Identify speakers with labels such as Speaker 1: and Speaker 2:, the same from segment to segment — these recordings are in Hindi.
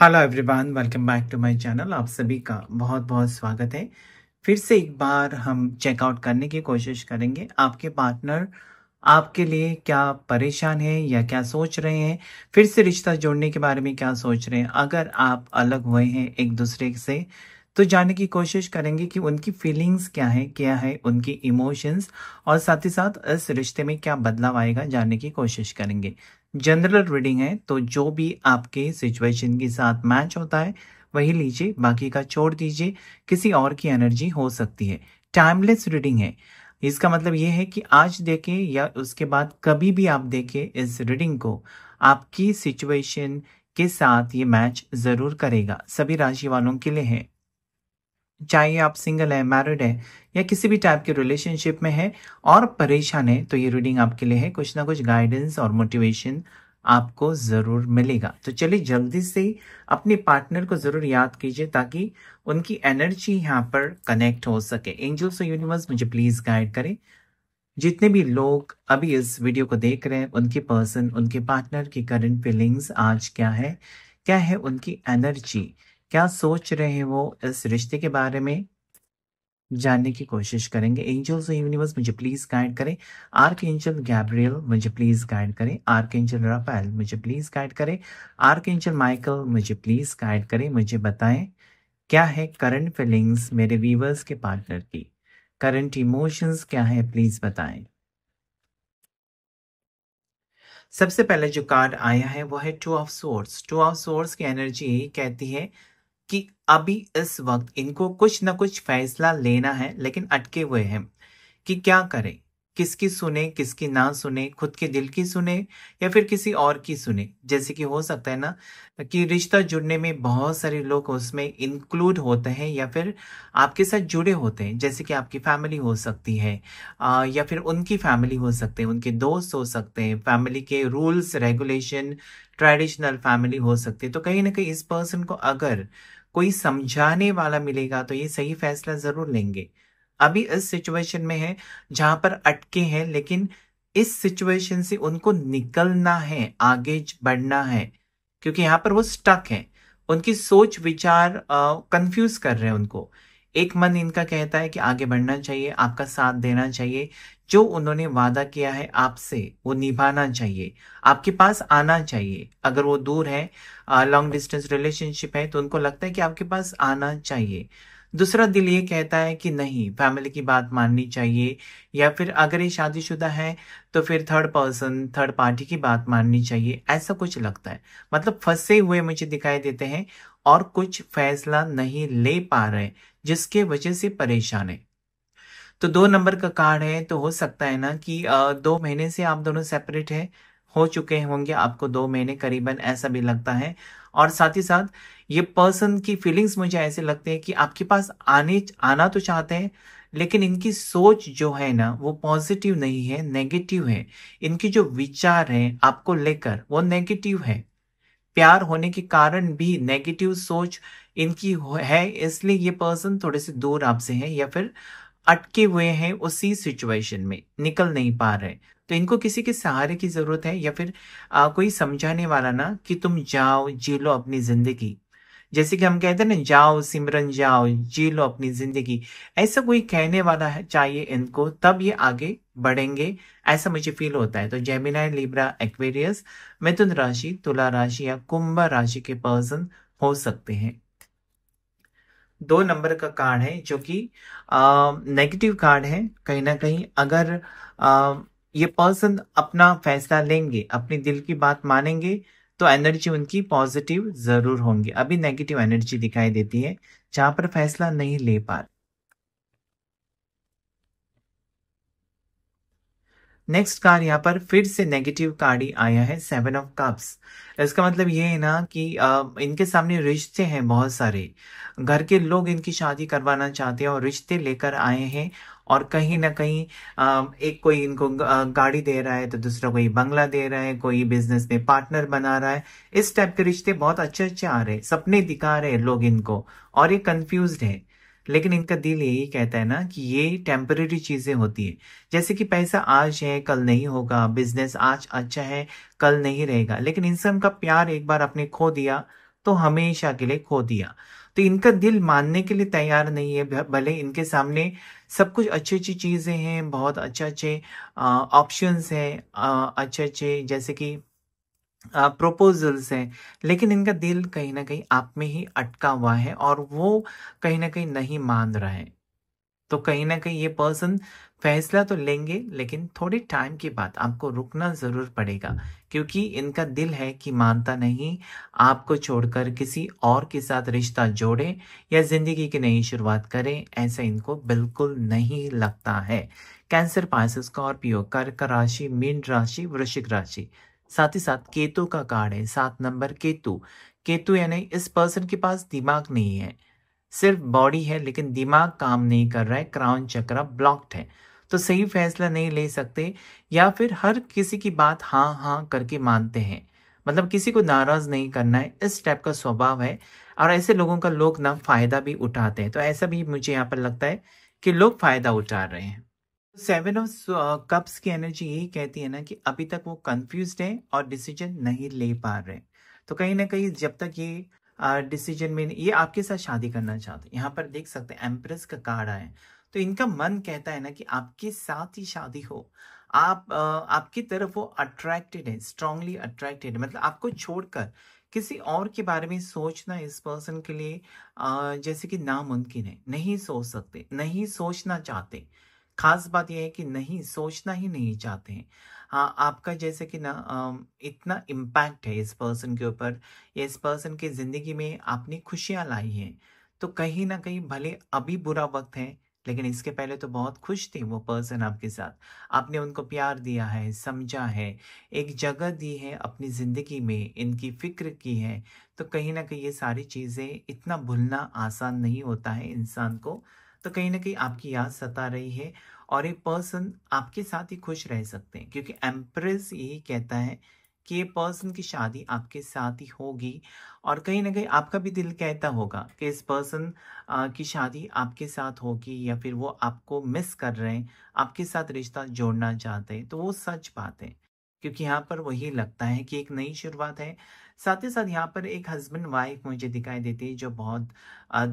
Speaker 1: hello everyone welcome back to my channel आप सभी का बहुत बहुत स्वागत है फिर से एक बार हम चेकआउट करने की कोशिश करेंगे आपके पार्टनर आपके लिए क्या परेशान है या क्या सोच रहे हैं फिर से रिश्ता जोड़ने के बारे में क्या सोच रहे हैं अगर आप अलग हुए हैं एक दूसरे से तो जानने की कोशिश करेंगे कि उनकी फीलिंग्स क्या है क्या है उनकी इमोशंस और साथ ही साथ इस रिश्ते में क्या बदलाव आएगा जानने की कोशिश करेंगे जनरल रीडिंग है तो जो भी आपके सिचुएशन के साथ मैच होता है वही लीजिए बाकी का छोड़ दीजिए किसी और की एनर्जी हो सकती है टाइमलेस रीडिंग है इसका मतलब ये है कि आज देखें या उसके बाद कभी भी आप देखें इस रीडिंग को आपकी सिचुएशन के साथ ये मैच ज़रूर करेगा सभी राशि वालों के लिए है चाहे आप सिंगल है मैरिड है या किसी भी टाइप के रिलेशनशिप में है और परेशान है तो ये रीडिंग आपके लिए है कुछ ना कुछ गाइडेंस और मोटिवेशन आपको ज़रूर मिलेगा तो चलिए जल्दी से अपने पार्टनर को ज़रूर याद कीजिए ताकि उनकी एनर्जी यहाँ पर कनेक्ट हो सके एंजल्स और यूनिवर्स मुझे प्लीज़ गाइड करें जितने भी लोग अभी इस वीडियो को देख रहे हैं उनके पर्सन उनके पार्टनर की करंट फीलिंग्स आज क्या है क्या है उनकी एनर्जी क्या सोच रहे हैं वो इस रिश्ते के बारे में जानने की कोशिश करेंगे एंजल्स और यूनिवर्स मुझे प्लीज गाइड करें आर्क एंजल गैब्रियल मुझे प्लीज गाइड करें आर्क एंजल राफेल मुझे प्लीज गाइड करें आर्क एंजल माइकल मुझे प्लीज गाइड करें मुझे बताएं क्या है करंट फीलिंग्स मेरे व्यूवर्स के पार्टनर की करंट इमोशंस क्या है प्लीज बताएं सबसे पहले जो कार्ड आया है वो है two of swords two of swords की एनर्जी कहती है कि अभी इस वक्त इनको कुछ ना कुछ फैसला लेना है लेकिन अटके हुए हैं कि क्या करें किसकी सुने किसकी ना सुने खुद के दिल की सुने या फिर किसी और की सुने जैसे कि हो सकता है ना कि रिश्ता जुड़ने में बहुत सारे लोग उसमें इंक्लूड होते हैं या फिर आपके साथ जुड़े होते हैं जैसे कि आपकी फैमिली हो सकती है आ, या फिर उनकी फैमिली हो सकते हैं उनके दोस्त हो सकते हैं फैमिली के रूल्स रेगुलेशन ट्रेडिशनल फैमिली हो सकती है तो कहीं ना कहीं इस पर्सन को अगर कोई समझाने वाला मिलेगा तो ये सही फैसला जरूर लेंगे अभी इस सिचुएशन में है जहां पर अटके हैं लेकिन इस सिचुएशन से उनको निकलना है आगे बढ़ना है क्योंकि यहाँ पर वो स्टक है उनकी सोच विचार कंफ्यूज कर रहे हैं उनको एक मन इनका कहता है कि आगे बढ़ना चाहिए आपका साथ देना चाहिए जो उन्होंने वादा किया है आपसे वो निभाना चाहिए आपके पास आना चाहिए अगर वो दूर है लॉन्ग डिस्टेंस रिलेशनशिप है तो उनको लगता है कि आपके पास आना चाहिए दूसरा दिल ये कहता है कि नहीं फैमिली की बात माननी चाहिए या फिर अगर ये शादीशुदा है तो फिर थर्ड पर्सन थर्ड पार्टी की बात माननी चाहिए ऐसा कुछ लगता है मतलब फंसे हुए मुझे दिखाई देते हैं और कुछ फैसला नहीं ले पा रहे जिसके वजह से परेशान है तो दो नंबर का कार्ड है तो हो सकता है ना कि दो महीने से आप दोनों सेपरेट हैं हो चुके होंगे आपको दो महीने करीबन ऐसा भी लगता है और साथ ही साथ ये पर्सन की फीलिंग्स मुझे ऐसे लगते हैं कि आपके पास आने आना तो चाहते हैं लेकिन इनकी सोच जो है ना वो पॉजिटिव नहीं है नेगेटिव है इनकी जो विचार है आपको लेकर वो नेगेटिव है प्यार होने के कारण भी नेगेटिव सोच इनकी है इसलिए ये पर्सन थोड़े से दूर आपसे है या फिर अटके हुए हैं उसी सिचुएशन में निकल नहीं पा रहे तो इनको किसी के सहारे की ज़रूरत है या फिर आ, कोई समझाने वाला ना कि तुम जाओ जी लो अपनी ज़िंदगी जैसे कि हम कहते हैं ना जाओ सिमरन जाओ जी लो अपनी ज़िंदगी ऐसा कोई कहने वाला है चाहिए इनको तब ये आगे बढ़ेंगे ऐसा मुझे फील होता है तो जेमिना लिब्रा एक्वेरियस मिथुन राशि तुला राशि या कुंभ राशि के पर्सन हो सकते हैं दो नंबर का कार्ड है जो कि नेगेटिव कार्ड है कहीं ना कहीं अगर आ, ये पर्सन अपना फैसला लेंगे अपने दिल की बात मानेंगे तो एनर्जी उनकी पॉजिटिव जरूर होंगी अभी नेगेटिव एनर्जी दिखाई देती है जहां पर फैसला नहीं ले पा रहे नेक्स्ट कार्ड यहाँ पर फिर से नेगेटिव कार्ड ही आया है सेवन ऑफ कप्स इसका मतलब ये है ना कि आ, इनके सामने रिश्ते हैं बहुत सारे घर के लोग इनकी शादी करवाना चाहते हैं और रिश्ते लेकर आए हैं और कहीं ना कहीं एक कोई इनको गाड़ी दे रहा है तो दूसरा कोई बंगला दे रहा है कोई बिजनेस में पार्टनर बना रहा है इस टाइप के रिश्ते बहुत अच्छे अच्छे आ रहे हैं सपने दिखा रहे हैं लोग इनको और ये कंफ्यूज्ड है लेकिन इनका दिल यही कहता है ना कि ये टेम्पररी चीज़ें होती हैं जैसे कि पैसा आज है कल नहीं होगा बिजनेस आज अच्छा है कल नहीं रहेगा लेकिन इंसान का प्यार एक बार आपने खो दिया तो हमेशा के लिए खो दिया तो इनका दिल मानने के लिए तैयार नहीं है भले इनके सामने सब कुछ अच्छी अच्छी चीज़ें हैं बहुत अच्छे अच्छे ऑप्शंस हैं अच्छे अच्छे जैसे कि प्रपोजल्स हैं लेकिन इनका दिल कहीं ना कहीं आप में ही अटका हुआ है और वो कहीं ना कहीं नहीं मान रहा है तो कहीं ना कहीं ये पर्सन फैसला तो लेंगे लेकिन थोड़े टाइम के बाद आपको रुकना ज़रूर पड़ेगा क्योंकि इनका दिल है कि मानता नहीं आपको छोड़कर किसी और के साथ रिश्ता जोड़े या ज़िंदगी की नई शुरुआत करें ऐसा इनको बिल्कुल नहीं लगता है कैंसर पाइसिस स्कॉर्पियो कर्क राशि मीन राशि वृश्चिक राशि साथ ही साथ केतु का कार्ड है सात नंबर केतु केतु यानी इस पर्सन के पास दिमाग नहीं है सिर्फ बॉडी है लेकिन दिमाग काम नहीं कर रहा है क्राउन चक्र ब्लॉक्ड है तो सही फैसला नहीं ले सकते या फिर हर किसी की बात हाँ हाँ करके मानते हैं मतलब किसी को नाराज नहीं करना है इस टाइप का स्वभाव है और ऐसे लोगों का लोग ना फायदा भी उठाते हैं तो ऐसा भी मुझे यहाँ पर लगता है कि लोग फायदा उठा रहे हैं सेवन ऑफ कप्स की एनर्जी यही कहती है ना कि अभी तक वो कंफ्यूज है और डिसीजन नहीं ले पा रहे तो कहीं ना कहीं जब तक ये डिसीजन में ये आपके साथ शादी करना चाहते हैं यहाँ पर देख सकते हैं एम्प्रेस का कार्ड आए तो इनका मन कहता है ना कि आपके साथ ही शादी हो आप आ, आपकी तरफ वो अट्रैक्टेड है स्ट्रांगली अट्रैक्टेड मतलब आपको छोड़कर किसी और के बारे में सोचना इस पर्सन के लिए आ, जैसे कि नामुमकिन है नहीं सोच सकते नहीं सोचना चाहते खास बात यह है कि नहीं सोचना ही नहीं चाहते हैं हाँ आपका जैसे कि ना इतना इम्पैक्ट है इस पर्सन के ऊपर या इस पर्सन की ज़िंदगी में आपने खुशियाँ लाई हैं तो कहीं ना कहीं भले अभी बुरा वक्त है लेकिन इसके पहले तो बहुत खुश थे वो पर्सन आपके साथ आपने उनको प्यार दिया है समझा है एक जगह दी है अपनी ज़िंदगी में इनकी फ़िक्र की है तो कहीं ना कहीं ये सारी चीज़ें इतना भूलना आसान नहीं होता है इंसान को तो कहीं ना कहीं आपकी याद सता रही है और ये पर्सन आपके साथ ही खुश रह सकते हैं क्योंकि एम्प्रेस यही कहता है कि ये पर्सन की शादी आपके साथ ही होगी और कहीं ना कहीं आपका भी दिल कहता होगा कि इस पर्सन की शादी आपके साथ होगी या फिर वो आपको मिस कर रहे हैं आपके साथ रिश्ता जोड़ना चाहते हैं तो वो सच बात है क्योंकि यहाँ पर वही लगता है कि एक नई शुरुआत है साथ ही साथ यहाँ पर एक हस्बैंड वाइफ मुझे दिखाई देती है जो बहुत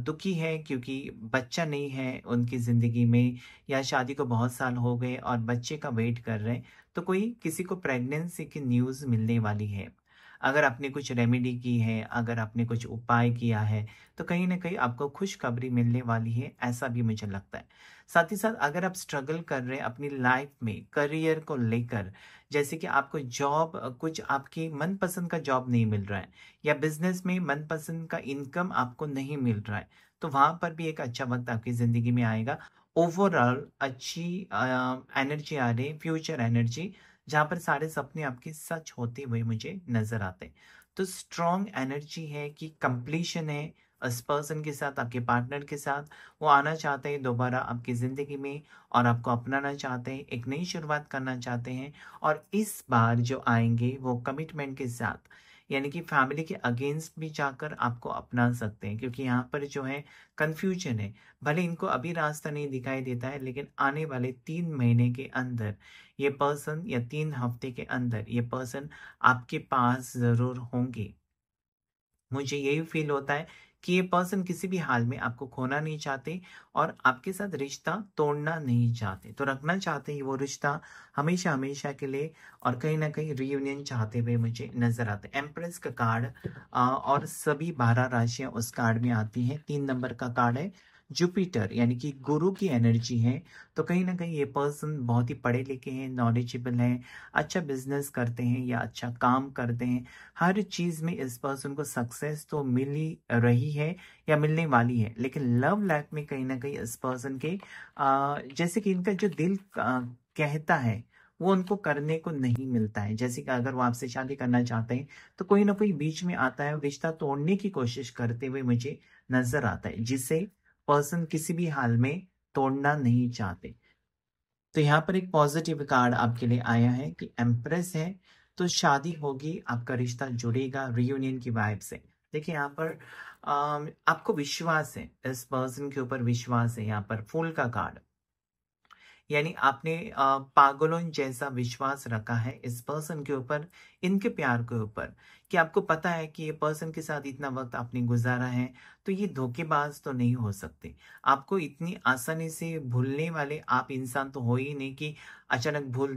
Speaker 1: दुखी है क्योंकि बच्चा नहीं है उनकी ज़िंदगी में या शादी को बहुत साल हो गए और बच्चे का वेट कर रहे हैं तो कोई किसी को प्रेगनेंसी की न्यूज़ मिलने वाली है अगर आपने कुछ रेमेडी की है अगर आपने कुछ उपाय किया है तो कहीं ना कहीं आपको खुशखबरी मिलने वाली है ऐसा भी मुझे लगता है साथ ही साथ अगर आप स्ट्रगल कर रहे हैं अपनी लाइफ में करियर को लेकर जैसे कि आपको जॉब कुछ आपकी मनपसंद का जॉब नहीं मिल रहा है या बिजनेस में मनपसंद का इनकम आपको नहीं मिल रहा है तो वहाँ पर भी एक अच्छा वक्त आपकी ज़िंदगी में आएगा ओवरऑल अच्छी एनर्जी आ रही फ्यूचर एनर्जी जहाँ पर सारे सपने आपके सच होते हुए मुझे नजर आते हैं तो स्ट्रॉन्ग एनर्जी है कि कंप्लीशन है उस पर्सन के साथ आपके पार्टनर के साथ वो आना चाहते हैं दोबारा आपकी ज़िंदगी में और आपको अपनाना चाहते हैं एक नई शुरुआत करना चाहते हैं और इस बार जो आएंगे वो कमिटमेंट के साथ यानी कि फैमिली के अगेंस्ट भी जाकर आपको अपना सकते हैं क्योंकि यहाँ पर जो है कन्फ्यूजन है भले इनको अभी रास्ता नहीं दिखाई देता है लेकिन आने वाले तीन महीने के अंदर ये पर्सन या तीन हफ्ते के अंदर ये पर्सन आपके पास ज़रूर होंगे मुझे यही फील होता है कि ये पर्सन किसी भी हाल में आपको खोना नहीं चाहते और आपके साथ रिश्ता तोड़ना नहीं चाहते तो रखना चाहते हैं वो रिश्ता हमेशा हमेशा के लिए और कहीं ना कहीं रियूनियन चाहते हुए मुझे नजर आते एम्प्रेस का कार्ड और सभी बारह राशियां उस कार्ड में आती हैं तीन नंबर का कार्ड है जुपिटर यानी कि गुरु की एनर्जी है तो कहीं ना कहीं ये पर्सन बहुत ही पढ़े लिखे हैं नॉलेजेबल हैं अच्छा बिजनेस करते हैं या अच्छा काम करते हैं हर चीज़ में इस पर्सन को सक्सेस तो मिल ही रही है या मिलने वाली है लेकिन लव लाइफ में कहीं ना कहीं इस पर्सन के आ, जैसे कि इनका जो दिल आ, कहता है वो उनको करने को नहीं मिलता है जैसे कि अगर वो आपसे शादी करना चाहते हैं तो कोई ना कोई बीच में आता है रिश्ता तोड़ने की कोशिश करते हुए मुझे नजर आता है जिससे पर्सन किसी भी हाल में तोड़ना नहीं चाहते तो यहाँ पर एक पॉजिटिव कार्ड आपके लिए आया है कि एम्प्रेस है तो शादी होगी आपका रिश्ता जुड़ेगा रियूनियन की वाइब से देखिए यहाँ पर आ, आपको विश्वास है इस पर्सन के ऊपर विश्वास है यहाँ पर फूल का कार्ड यानी आपने पागलों जैसा विश्वास रखा है इस पर्सन के ऊपर इनके प्यार के ऊपर कि आपको पता है कि ये पर्सन के साथ इतना वक्त आपने गुजारा है तो ये धोखेबाज तो नहीं हो सकते आपको इतनी आसानी से भूलने वाले आप इंसान तो हो ही नहीं कि अचानक भूल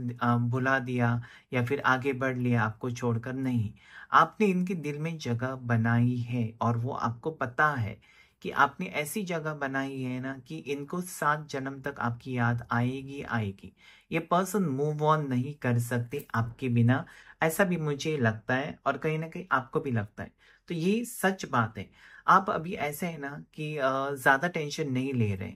Speaker 1: भुला दिया या फिर आगे बढ़ लिया आपको छोड़कर नहीं आपने इनके दिल में जगह बनाई है और वो आपको पता है कि आपने ऐसी जगह बनाई है ना कि इनको सात जन्म तक आपकी याद आएगी आएगी ये पर्सन मूव ऑन नहीं कर सकते आपके बिना ऐसा भी मुझे लगता है और कहीं ना कहीं आपको भी लगता है तो ये सच बात है आप अभी ऐसे है ना कि ज़्यादा टेंशन नहीं ले रहे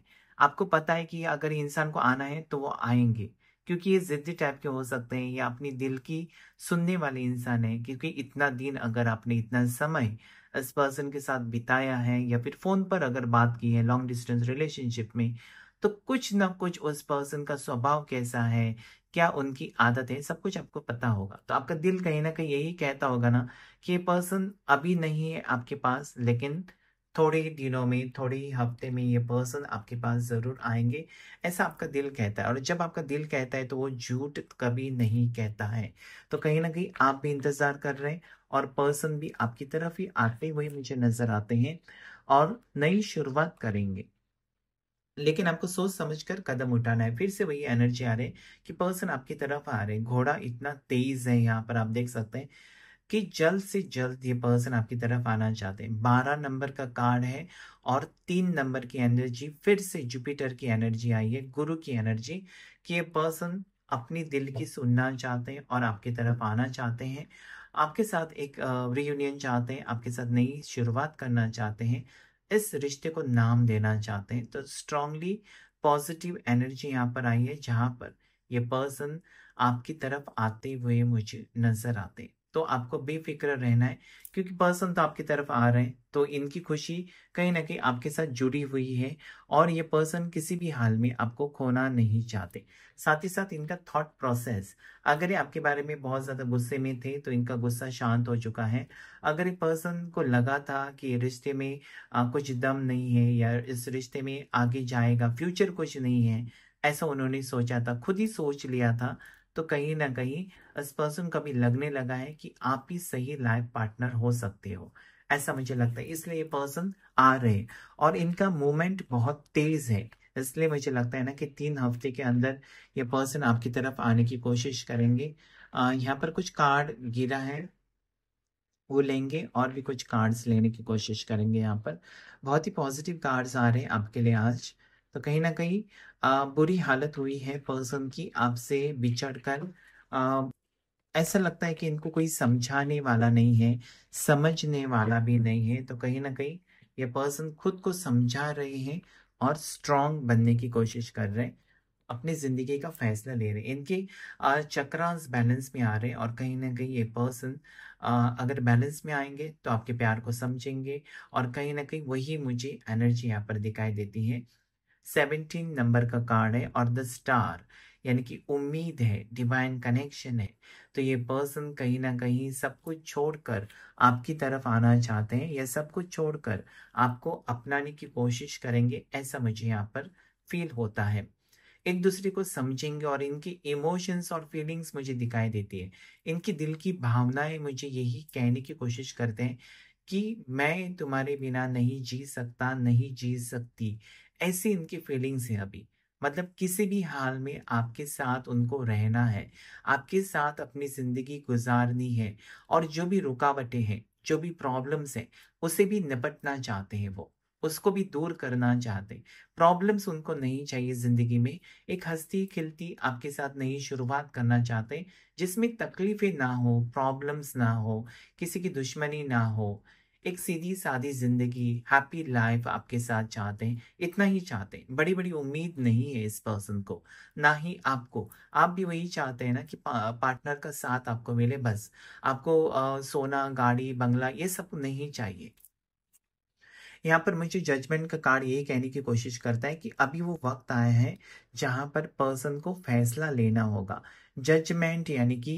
Speaker 1: आपको पता है कि अगर इंसान को आना है तो वो आएंगे क्योंकि ये जिद्दी टाइप के हो सकते हैं या अपनी दिल की सुनने वाले इंसान है क्योंकि इतना दिन अगर आपने इतना समय इस पर्सन के साथ बिताया है या फिर फ़ोन पर अगर बात की है लॉन्ग डिस्टेंस रिलेशनशिप में तो कुछ ना कुछ उस पर्सन का स्वभाव कैसा है क्या उनकी आदत है सब कुछ आपको पता होगा तो आपका दिल कहीं ना कहीं यही कहता होगा ना कि ये पर्सन अभी नहीं है आपके पास लेकिन थोड़े ही दिनों में थोड़े ही हफ्ते में ये पर्सन आपके पास ज़रूर आएंगे ऐसा आपका दिल कहता है और जब आपका दिल कहता है तो वो झूठ कभी नहीं कहता है तो कहीं ना कहीं आप भी इंतज़ार कर रहे हैं और पर्सन भी आपकी तरफ ही आते हुए मुझे नज़र आते हैं और नई शुरुआत करेंगे लेकिन आपको सोच समझ कर कदम उठाना है फिर से वही एनर्जी आ रही है कि पर्सन आपकी तरफ आ रहे हैं घोड़ा इतना तेज है यहाँ पर आप देख सकते हैं कि जल्द से जल्द ये पर्सन आपकी तरफ आना चाहते हैं बारह नंबर का कार्ड है और तीन नंबर की एनर्जी फिर से जुपिटर की एनर्जी आई है गुरु की एनर्जी कि ये पर्सन अपनी दिल की सुनना चाहते हैं और आपकी तरफ आना चाहते हैं आपके साथ एक रीयूनियन चाहते हैं आपके साथ नई शुरुआत करना चाहते हैं इस रिश्ते को नाम देना चाहते हैं तो स्ट्रांगली पॉजिटिव एनर्जी यहाँ पर आई है जहाँ पर ये पर्सन आपकी तरफ आते हुए मुझे नजर आते तो आपको बेफिक्र रहना है क्योंकि पर्सन तो आपकी तरफ आ रहे हैं तो इनकी खुशी कहीं ना कहीं आपके साथ जुड़ी हुई है और ये पर्सन किसी भी हाल में आपको खोना नहीं चाहते साथ ही साथ इनका थॉट प्रोसेस अगर ये आपके बारे में बहुत ज़्यादा गुस्से में थे तो इनका गुस्सा शांत हो चुका है अगर ये पर्सन को लगा था कि रिश्ते में कुछ दम नहीं है या इस रिश्ते में आगे जाएगा फ्यूचर कुछ नहीं है ऐसा उन्होंने सोचा था खुद ही सोच लिया था तो कहीं ना कहीं इस पर्सन को भी लगने लगा है कि आप ही सही लाइफ पार्टनर हो सकते हो ऐसा मुझे लगता है इसलिए ये पर्सन आ रहे और इनका मूवमेंट बहुत तेज है इसलिए मुझे लगता है ना कि तीन हफ्ते के अंदर ये पर्सन आपकी तरफ आने की कोशिश करेंगे यहाँ पर कुछ कार्ड गिरा है वो लेंगे और भी कुछ कार्ड्स लेने की कोशिश करेंगे यहाँ पर बहुत ही पॉजिटिव कार्ड्स आ रहे हैं आपके लिए आज तो कहीं ना कहीं बुरी हालत हुई है पर्सन की आपसे बिछड़ कर आ, ऐसा लगता है कि इनको कोई समझाने वाला नहीं है समझने वाला भी नहीं है तो कहीं ना कहीं ये पर्सन खुद को समझा रहे हैं और स्ट्रांग बनने की कोशिश कर रहे हैं अपनी ज़िंदगी का फैसला ले रहे हैं इनके चक्रांस बैलेंस में आ रहे हैं और कहीं ना कहीं ये पर्सन अगर बैलेंस में आएंगे तो आपके प्यार को समझेंगे और कहीं ना कहीं वही मुझे एनर्जी यहाँ पर दिखाई देती है सेवनटीन नंबर का कार्ड है और द स्टार यानी कि उम्मीद है डिवाइन कनेक्शन है तो ये पर्सन कहीं ना कहीं सब कुछ छोड़कर आपकी तरफ आना चाहते हैं या सब कुछ छोड़कर आपको अपनाने की कोशिश करेंगे ऐसा मुझे यहाँ पर फील होता है एक दूसरे को समझेंगे और इनकी इमोशंस और फीलिंग्स मुझे दिखाई देती है इनकी दिल की भावनाएं मुझे यही कहने की कोशिश करते हैं कि मैं तुम्हारे बिना नहीं जी सकता नहीं जी सकती ऐसी इनकी फीलिंग्स हैं अभी मतलब किसी भी हाल में आपके साथ उनको रहना है आपके साथ अपनी ज़िंदगी गुजारनी है और जो भी रुकावटें हैं जो भी प्रॉब्लम्स हैं उसे भी निपटना चाहते हैं वो उसको भी दूर करना चाहते प्रॉब्लम्स उनको नहीं चाहिए ज़िंदगी में एक हस्ती खिलती आपके साथ नई शुरुआत करना चाहते जिसमें तकलीफ़ें ना हो प्रॉब्लम्स ना हो किसी की दुश्मनी ना हो एक सीधी सादी जिंदगी हैप्पी लाइफ आपके साथ चाहते हैं इतना ही चाहते हैं बड़ी बड़ी उम्मीद नहीं है इस पर्सन को ना ही आपको आप भी वही चाहते हैं ना कि पा, पार्टनर का साथ आपको मिले बस आपको आ, सोना गाड़ी बंगला ये सब नहीं चाहिए यहाँ पर मुझे जजमेंट का कार्ड यही कहने की कोशिश करता है कि अभी वो वक्त आया है जहाँ पर पर्सन को फैसला लेना होगा जजमेंट यानी कि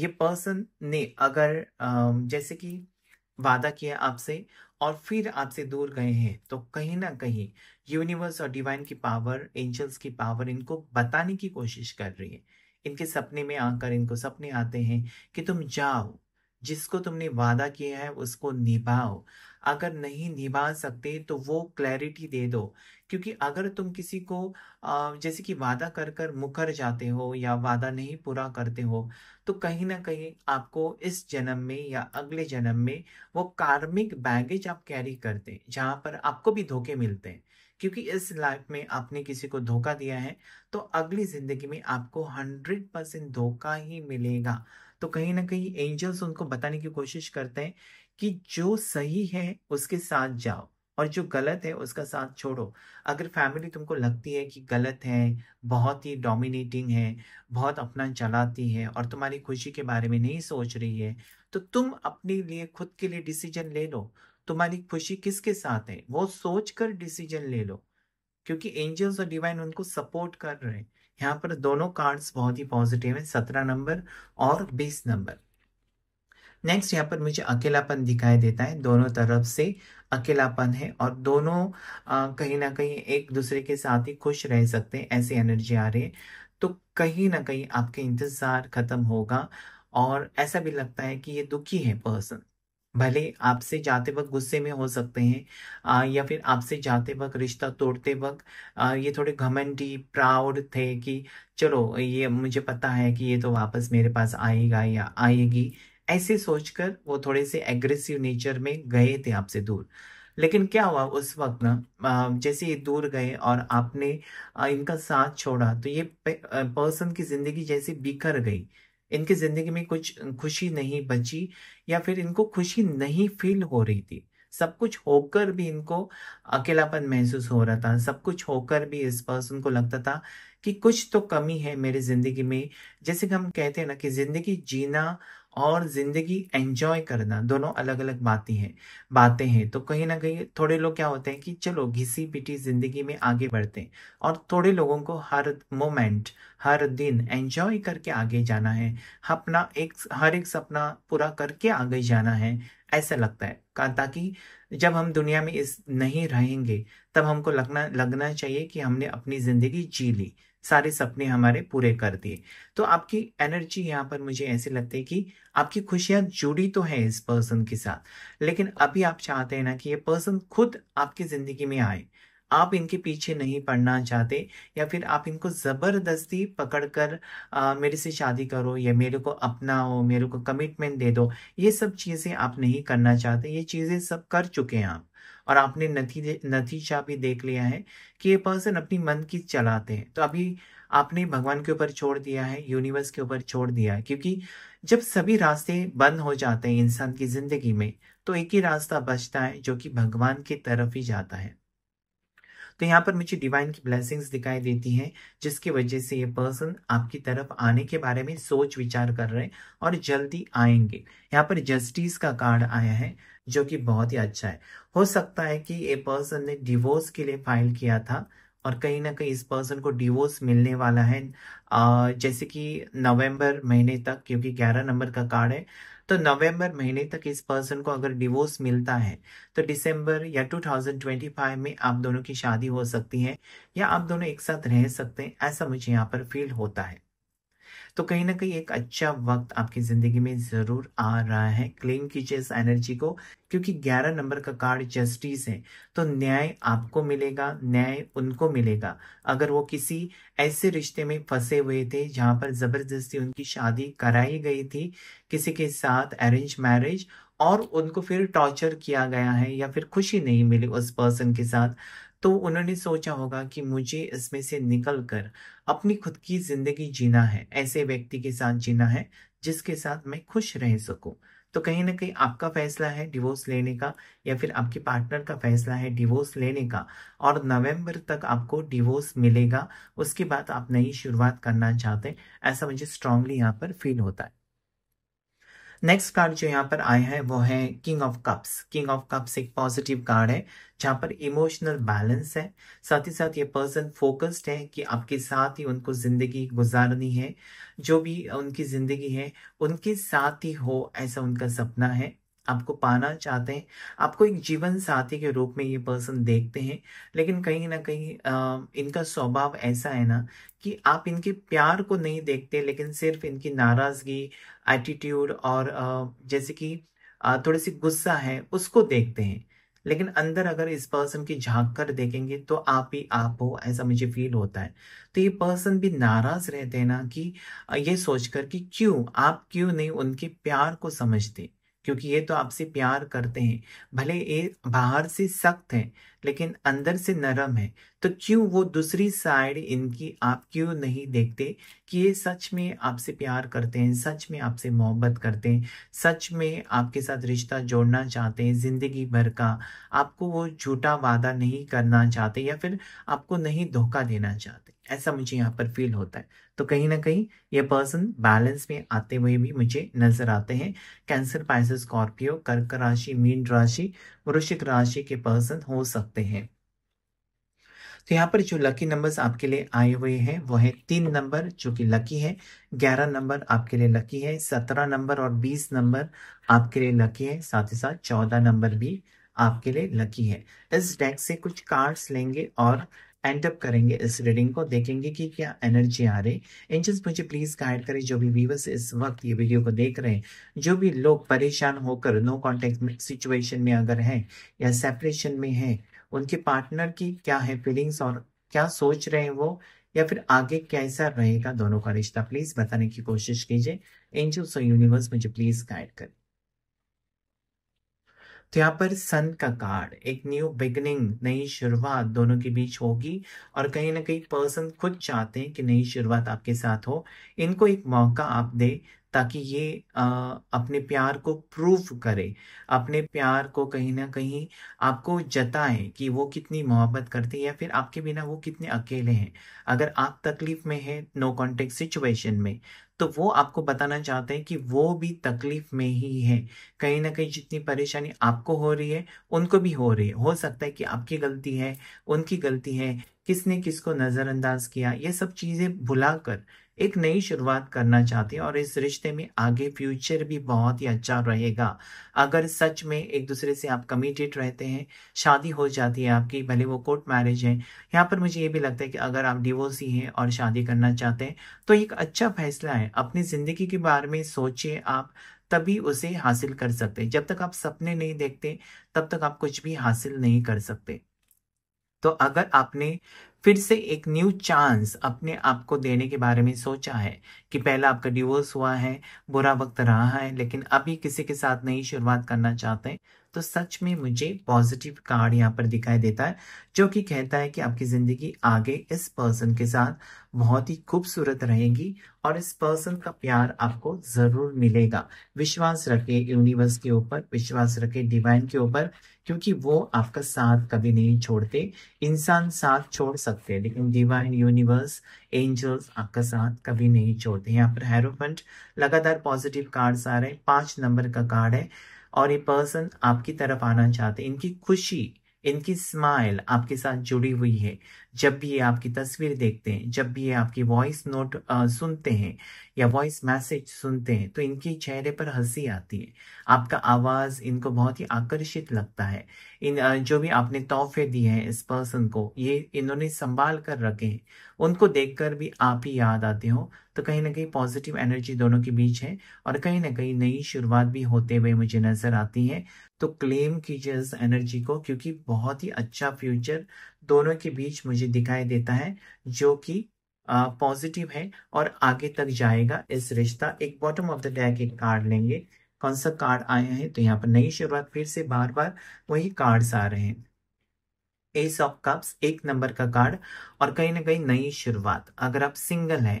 Speaker 1: ये पर्सन ने अगर आ, जैसे कि वादा किया आपसे और फिर आपसे दूर गए हैं तो कहीं ना कहीं यूनिवर्स और डिवाइन की पावर एंजल्स की पावर इनको बताने की कोशिश कर रही है इनके सपने में आकर इनको सपने आते हैं कि तुम जाओ जिसको तुमने वादा किया है उसको निभाओ अगर नहीं निभा सकते तो वो क्लैरिटी दे दो क्योंकि अगर तुम किसी को जैसे कि वादा कर कर मुकर जाते हो या वादा नहीं पूरा करते हो तो कहीं ना कहीं आपको इस जन्म में या अगले जन्म में वो कार्मिक बैगेज आप कैरी करते हैं जहाँ पर आपको भी धोखे मिलते हैं क्योंकि इस लाइफ में आपने किसी को धोखा दिया है तो अगली जिंदगी में आपको हंड्रेड परसेंट धोखा ही मिलेगा तो कहीं ना कहीं एंजल्स उनको बताने की कोशिश करते हैं कि जो सही है उसके साथ जाओ और जो गलत है उसका साथ छोड़ो अगर फैमिली तुमको लगती है कि गलत है बहुत ही डोमिनेटिंग है बहुत अपना चलाती है और तुम्हारी खुशी के बारे में नहीं सोच रही है तो तुम अपने लिए खुद के लिए डिसीजन ले लो तुम्हारी खुशी किसके साथ है वो सोच कर डिसीजन ले लो क्योंकि एंजल्स और डिवाइन उनको सपोर्ट कर रहे हैं यहाँ पर दोनों कार्ड्स बहुत ही पॉजिटिव हैं सत्रह नंबर और बीस नंबर नेक्स्ट यहाँ पर मुझे अकेलापन दिखाई देता है दोनों तरफ से अकेलापन है और दोनों कहीं ना कहीं एक दूसरे के साथ ही खुश रह सकते हैं ऐसी एनर्जी आ रही है तो कहीं ना कहीं आपके इंतजार खत्म होगा और ऐसा भी लगता है कि ये दुखी है पर्सन भले आपसे जाते वक्त गुस्से में हो सकते हैं आ, या फिर आपसे जाते वक्त रिश्ता तोड़ते वक्त ये थोड़े घमंडी प्राउड थे कि चलो ये मुझे पता है कि ये तो वापस मेरे पास आएगा या आएगी ऐसे सोचकर वो थोड़े से एग्रेसिव नेचर में गए थे आपसे दूर लेकिन क्या हुआ उस वक्त ना जैसे ये दूर गए और आपने इनका साथ छोड़ा तो ये पर्सन की ज़िंदगी जैसे बिखर गई इनकी ज़िंदगी में कुछ खुशी नहीं बची या फिर इनको खुशी नहीं फील हो रही थी सब कुछ होकर भी इनको अकेलापन महसूस हो रहा था सब कुछ होकर भी इस पर्सन को लगता था कि कुछ तो कमी है मेरी ज़िंदगी में जैसे हम कहते हैं ना कि ज़िंदगी जीना और ज़िंदगी एंजॉय करना दोनों अलग अलग बातें हैं बातें हैं तो कहीं ना कहीं थोड़े लोग क्या होते हैं कि चलो घिसी पिटी ज़िंदगी में आगे बढ़ते हैं और थोड़े लोगों को हर मोमेंट हर दिन एंजॉय करके आगे जाना है अपना एक हर एक सपना पूरा करके आगे जाना है ऐसा लगता है ताकि जब हम दुनिया में इस नहीं रहेंगे तब हमको लगना लगना चाहिए कि हमने अपनी ज़िंदगी जी ली सारे सपने हमारे पूरे कर दिए तो आपकी एनर्जी यहाँ पर मुझे ऐसे लगती है कि आपकी खुशियाँ जुड़ी तो है इस पर्सन के साथ लेकिन अभी आप चाहते हैं ना कि ये पर्सन खुद आपकी ज़िंदगी में आए आप इनके पीछे नहीं पड़ना चाहते या फिर आप इनको ज़बरदस्ती पकड़कर मेरे से शादी करो या मेरे को अपनाओ मेरे को कमिटमेंट दे दो ये सब चीज़ें आप नहीं करना चाहते ये चीज़ें सब कर चुके हैं आप और आपने नतीजे नतीजा भी देख लिया है कि ये पर्सन अपनी मन की चलाते हैं तो अभी आपने भगवान के ऊपर छोड़ दिया है यूनिवर्स के ऊपर छोड़ दिया है क्योंकि जब सभी रास्ते बंद हो जाते हैं इंसान की जिंदगी में तो एक ही रास्ता बचता है जो कि भगवान की तरफ ही जाता है तो यहाँ पर मुझे डिवाइन की ब्लेसिंग्स दिखाई देती हैं जिसकी वजह से ये पर्सन आपकी तरफ आने के बारे में सोच विचार कर रहे हैं और जल्दी आएंगे यहाँ पर जस्टिस का कार्ड आया है जो कि बहुत ही अच्छा है हो सकता है कि ए पर्सन ने डिवोर्स के लिए फाइल किया था और कहीं ना कहीं इस पर्सन को डिवोर्स मिलने वाला है जैसे कि नवंबर महीने तक क्योंकि 11 नंबर का कार्ड है तो नवंबर महीने तक इस पर्सन को अगर डिवोर्स मिलता है तो दिसंबर या 2025 में आप दोनों की शादी हो सकती है या आप दोनों एक साथ रह सकते हैं ऐसा मुझे यहाँ पर फील होता है तो कहीं ना कहीं एक अच्छा वक्त आपकी ज़िंदगी में ज़रूर आ रहा है क्लेम कीजिए इस एनर्जी को क्योंकि 11 नंबर का कार्ड जस्टिस है तो न्याय आपको मिलेगा न्याय उनको मिलेगा अगर वो किसी ऐसे रिश्ते में फंसे हुए थे जहां पर ज़बरदस्ती उनकी शादी कराई गई थी किसी के साथ अरेंज मैरिज और उनको फिर टॉर्चर किया गया है या फिर खुशी नहीं मिली उस पर्सन के साथ तो उन्होंने सोचा होगा कि मुझे इसमें से निकल कर अपनी खुद की जिंदगी जीना है ऐसे व्यक्ति के साथ जीना है जिसके साथ मैं खुश रह सकूं तो कहीं ना कहीं आपका फैसला है डिवोर्स लेने का या फिर आपके पार्टनर का फैसला है डिवोर्स लेने का और नवंबर तक आपको डिवोर्स मिलेगा उसके बाद आप नई शुरुआत करना चाहते हैं ऐसा मुझे स्ट्रांगली यहाँ पर फील होता है नेक्स्ट कार्ड जो यहाँ पर आया है वो है king of cups king of cups एक पॉजिटिव कार्ड है जहाँ पर इमोशनल बैलेंस है साथ ही साथ ये पर्सन फोकस्ड है कि आपके साथ ही उनको ज़िंदगी गुजारनी है जो भी उनकी ज़िंदगी है उनके साथ ही हो ऐसा उनका सपना है आपको पाना चाहते हैं आपको एक जीवन साथी के रूप में ये पर्सन देखते हैं लेकिन कहीं ना कहीं इनका स्वभाव ऐसा है ना कि आप इनके प्यार को नहीं देखते लेकिन सिर्फ इनकी नाराज़गी एटीट्यूड और आ, जैसे कि थोड़ी सी गुस्सा है उसको देखते हैं लेकिन अंदर अगर इस पर्सन की झांक कर देखेंगे तो आप ही आप हो ऐसा मुझे फील होता है तो ये पर्सन भी नाराज रहते हैं ना कि ये सोचकर कि क्यों आप क्यों नहीं उनके प्यार को समझते क्योंकि ये तो आपसे प्यार करते हैं भले ये बाहर से सख्त हैं लेकिन अंदर से नरम है तो क्यों वो दूसरी साइड इनकी आप क्यों नहीं देखते कि ये सच में आपसे प्यार करते हैं सच में आपसे मोहब्बत करते हैं सच में आपके साथ रिश्ता जोड़ना चाहते हैं ज़िंदगी भर का आपको वो झूठा वादा नहीं करना चाहते या फिर आपको नहीं धोखा देना चाहते ऐसा मुझे यहाँ पर फील होता है तो कहीं ना कहीं ये पर्सन बैलेंस में आते हुए भी मुझे नजर आते हैं कैंसर पाइस स्कॉर्पियो कर्क राशि मीन राशि वृश्चिक राशि के पर्सन हो सकते हैं तो यहाँ पर जो लकी नंबर्स आपके लिए आए हुए हैं वो है तीन नंबर जो कि लकी है ग्यारह नंबर आपके लिए लकी है सत्रह नंबर और बीस नंबर आपके लिए लकी है साथ ही साथ चौदह नंबर भी आपके लिए लकी है इस डेक से कुछ कार्ड्स लेंगे और एंटअप करेंगे इस रीडिंग को देखेंगे कि क्या एनर्जी आ रही एंजल्स मुझे प्लीज़ गाइड करें जो भी व्यूवर्स इस वक्त ये वीडियो को देख रहे हैं जो भी लोग परेशान होकर नो कॉन्टेक्ट सिचुएशन में अगर हैं या सेपरेशन में हैं उनके पार्टनर की क्या है फीलिंग्स और क्या सोच रहे हैं वो या फिर आगे कैसा रहेगा दोनों का रिश्ता प्लीज़ बताने की कोशिश कीजिए एंजल्स और यूनिवर्स मुझे प्लीज़ गाइड करें तो यहाँ पर सन का कार्ड एक न्यू बिगनिंग नई शुरुआत दोनों के बीच होगी और कहीं ना कहीं पर्सन खुद चाहते हैं कि नई शुरुआत आपके साथ हो इनको एक मौका आप दे ताकि ये आ, अपने प्यार को प्रूव करे अपने प्यार को कहीं ना कहीं आपको जताएं कि वो कितनी मोहब्बत करते हैं या फिर आपके बिना वो कितने अकेले हैं अगर आप तकलीफ में हैं नो कॉन्टेक्ट सिचुएशन में तो वो आपको बताना चाहते हैं कि वो भी तकलीफ में ही है कहीं ना कहीं जितनी परेशानी आपको हो रही है उनको भी हो रही है हो सकता है कि आपकी गलती है उनकी गलती है किसने किसको नज़रअंदाज किया ये सब चीज़ें भुला कर एक नई शुरुआत करना चाहते हैं और इस रिश्ते में आगे फ्यूचर भी बहुत ही अच्छा रहेगा अगर सच में एक दूसरे से आप कमिटेड रहते हैं शादी हो जाती है आपकी भले वो कोर्ट मैरिज है यहाँ पर मुझे ये भी लगता है कि अगर आप डिवोर्स ही हैं और शादी करना चाहते हैं तो एक अच्छा फैसला है अपनी ज़िंदगी के बारे में सोचिए आप तभी उसे हासिल कर सकते जब तक आप सपने नहीं देखते तब तक आप कुछ भी हासिल नहीं कर सकते तो अगर आपने फिर से एक न्यू चांस अपने आप को देने के बारे में सोचा है कि पहला आपका डिवोर्स हुआ है बुरा वक्त रहा है लेकिन अभी किसी के साथ नई शुरुआत करना चाहते हैं तो सच में मुझे पॉजिटिव कार्ड यहाँ पर दिखाई देता है जो कि कहता है कि आपकी ज़िंदगी आगे इस पर्सन के साथ बहुत ही खूबसूरत रहेगी और इस पर्सन का प्यार आपको ज़रूर मिलेगा विश्वास रखे यूनिवर्स के ऊपर विश्वास रखे डिवाइन के ऊपर क्योंकि वो आपका साथ कभी नहीं छोड़ते इंसान साथ छोड़ सकते लेकिन डिवाइन यूनिवर्स एंजल्स आपका साथ कभी नहीं छोड़ते यहाँ पर हेरोफंट लगातार पॉजिटिव कार्ड्स आ रहे हैं पांच नंबर का कार्ड है और ये पर्सन आपकी तरफ आना चाहते हैं इनकी खुशी इनकी स्माइल आपके साथ जुड़ी हुई है जब भी ये आपकी तस्वीर देखते हैं जब भी ये आपकी वॉइस नोट सुनते हैं या वॉइस मैसेज सुनते हैं तो इनके चेहरे पर हंसी आती है आपका आवाज़ इनको बहुत ही आकर्षित लगता है इन आ, जो भी आपने तोहफे दिए हैं इस पर्सन को ये इन्होंने संभाल कर रखे हैं उनको देखकर भी आप ही याद आते हो तो कहीं ना कहीं पॉजिटिव एनर्जी दोनों के बीच है और कहीं ना कहीं नई शुरुआत भी होते हुए मुझे नज़र आती है तो क्लेम कीजिए इस एनर्जी को क्योंकि बहुत ही अच्छा फ्यूचर दोनों के बीच मुझे दिखाई देता है जो कि पॉजिटिव है और आगे तक जाएगा इस रिश्ता एक बॉटम ऑफ द डैक एक कार्ड लेंगे कौन सा कार्ड आया है तो यहाँ पर नई शुरुआत फिर से बार बार वही कार्ड्स आ रहे हैं एस ऑफ कप्स एक नंबर का कार्ड और कहीं ना कहीं नई शुरुआत अगर आप सिंगल हैं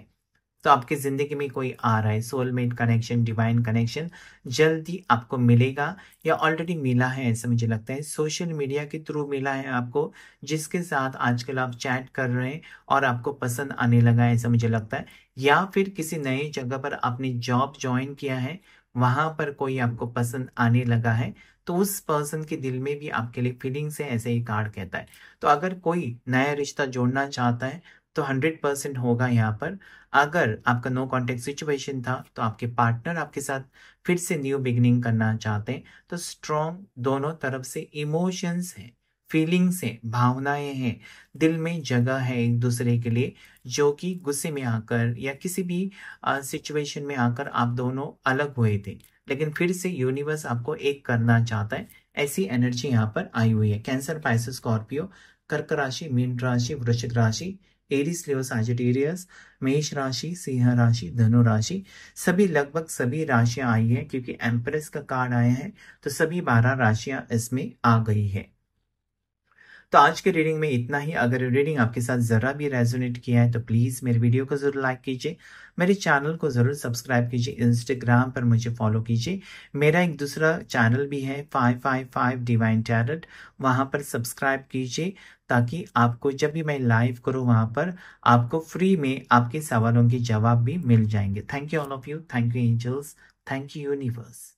Speaker 1: तो आपकी ज़िंदगी में कोई आ रहा है सोलमेट कनेक्शन डिवाइन कनेक्शन जल्दी आपको मिलेगा या ऑलरेडी मिला है ऐसा मुझे लगता है सोशल मीडिया के थ्रू मिला है आपको जिसके साथ आजकल आप चैट कर रहे हैं और आपको पसंद आने लगा है ऐसा मुझे लगता है या फिर किसी नई जगह पर आपने जॉब ज्वाइन किया है वहां पर कोई आपको पसंद आने लगा है तो उस पर्सन के दिल में भी आपके लिए फीलिंग्स है ऐसे ही कार्ड कहता है तो अगर कोई नया रिश्ता जोड़ना चाहता है तो हंड्रेड परसेंट होगा यहाँ पर अगर आपका नो कॉन्टेक्ट सिचुएशन था तो आपके पार्टनर आपके साथ फिर से न्यू बिगनिंग करना चाहते हैं तो स्ट्रॉन्ग दोनों तरफ से इमोशंस हैं फीलिंग्स हैं भावनाएं हैं दिल में जगह है एक दूसरे के लिए जो कि गुस्से में आकर या किसी भी सिचुएशन में आकर आप दोनों अलग हुए थे लेकिन फिर से यूनिवर्स आपको एक करना चाहता है ऐसी एनर्जी यहाँ पर आई हुई है कैंसर पाइस स्कॉर्पियो कर्क राशि मीन राशि वृश्चिक राशि एरिस लियो साजिटेरियस मेष राशि सिंह राशि धनु राशि सभी लगभग सभी राशियां आई है क्योंकि एम्प्रेस का कार्ड आया है तो सभी बारह राशियां इसमें आ गई है तो आज के रीडिंग में इतना ही अगर रीडिंग आपके साथ ज़रा भी रेजोनेट किया है तो प्लीज़ मेरे वीडियो को ज़रूर लाइक कीजिए मेरे चैनल को ज़रूर सब्सक्राइब कीजिए इंस्टाग्राम पर मुझे फॉलो कीजिए मेरा एक दूसरा चैनल भी है five five five divine tarot वहाँ पर सब्सक्राइब कीजिए ताकि आपको जब भी मैं लाइव करूँ वहाँ पर आपको फ्री में आपके सवालों के जवाब भी मिल जाएंगे thank you all of you thank you angels thank you universe